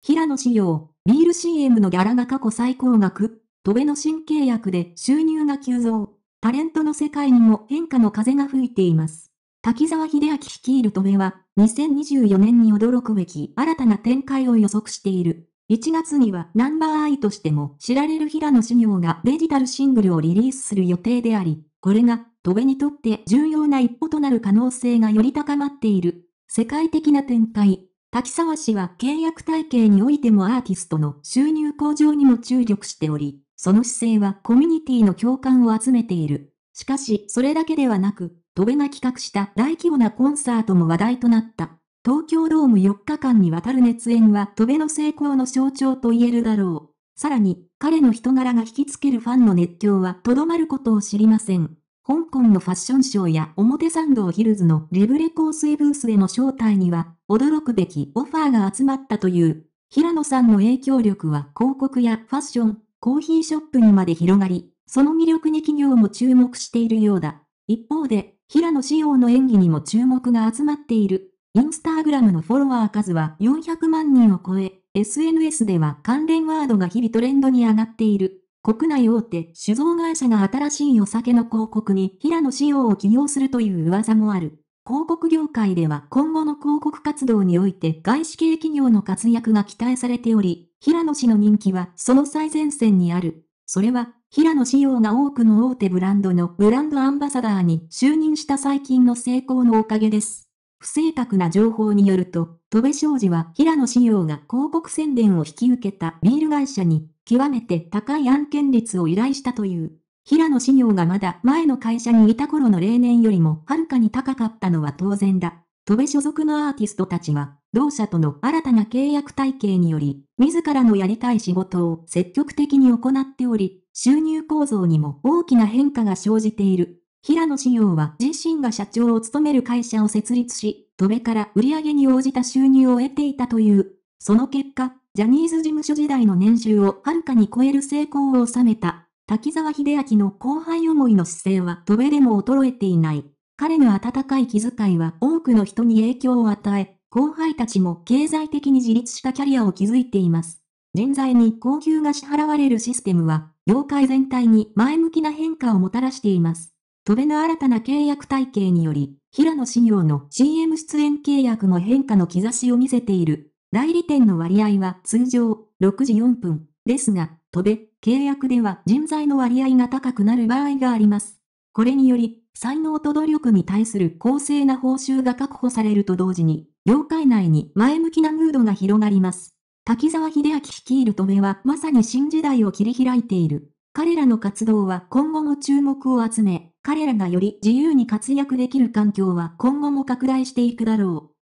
平野仕様、ビール CM のギャラが過去最高額、渡米の新契約で収入が急増。タレントの世界にも変化の風が吹いています。滝沢秀明率いる渡米は、2024年に驚くべき新たな展開を予測している。1月にはナンバーアイとしても知られる平野仕様がデジタルシングルをリリースする予定であり、これが渡米にとって重要な一歩となる可能性がより高まっている。世界的な展開。滝沢氏は契約体系においてもアーティストの収入向上にも注力しており、その姿勢はコミュニティの共感を集めている。しかし、それだけではなく、戸辺が企画した大規模なコンサートも話題となった。東京ドーム4日間にわたる熱演は戸辺の成功の象徴と言えるだろう。さらに、彼の人柄が引きつけるファンの熱狂はとどまることを知りません。香港のファッションショーや表参道ヒルズのリブレ香水ブースへの招待には、驚くべきオファーが集まったという。平野さんの影響力は広告やファッション、コーヒーショップにまで広がり、その魅力に企業も注目しているようだ。一方で、平野仕様の演技にも注目が集まっている。インスタグラムのフォロワー数は400万人を超え、SNS では関連ワードが日々トレンドに上がっている。国内大手酒造会社が新しいお酒の広告に平野紫耀を起用するという噂もある。広告業界では今後の広告活動において外資系企業の活躍が期待されており、平野氏の人気はその最前線にある。それは、平野紫耀が多くの大手ブランドのブランドアンバサダーに就任した最近の成功のおかげです。不正確な情報によると、戸部商事は平野紫耀が広告宣伝を引き受けたビール会社に、極めて高い案件率を依頼したという。平野紫耀がまだ前の会社にいた頃の例年よりもはるかに高かったのは当然だ。戸部所属のアーティストたちは、同社との新たな契約体系により、自らのやりたい仕事を積極的に行っており、収入構造にも大きな変化が生じている。平野紫耀は自身が社長を務める会社を設立し、戸辺から売上に応じた収入を得ていたという。その結果、ジャニーズ事務所時代の年収をはるかに超える成功を収めた。滝沢秀明の後輩思いの姿勢は戸辺でも衰えていない。彼の温かい気遣いは多くの人に影響を与え、後輩たちも経済的に自立したキャリアを築いています。人材に高級が支払われるシステムは、業界全体に前向きな変化をもたらしています。戸辺の新たな契約体系により、平野紫耀の CM 出演契約も変化の兆しを見せている。代理店の割合は通常6時4分ですが、戸辺、契約では人材の割合が高くなる場合があります。これにより、才能と努力に対する公正な報酬が確保されると同時に、業界内に前向きなムードが広がります。滝沢秀明率いる戸辺はまさに新時代を切り開いている。彼らの活動は今後も注目を集め、彼らがより自由に活躍できる環境は今後も拡大していくだろう。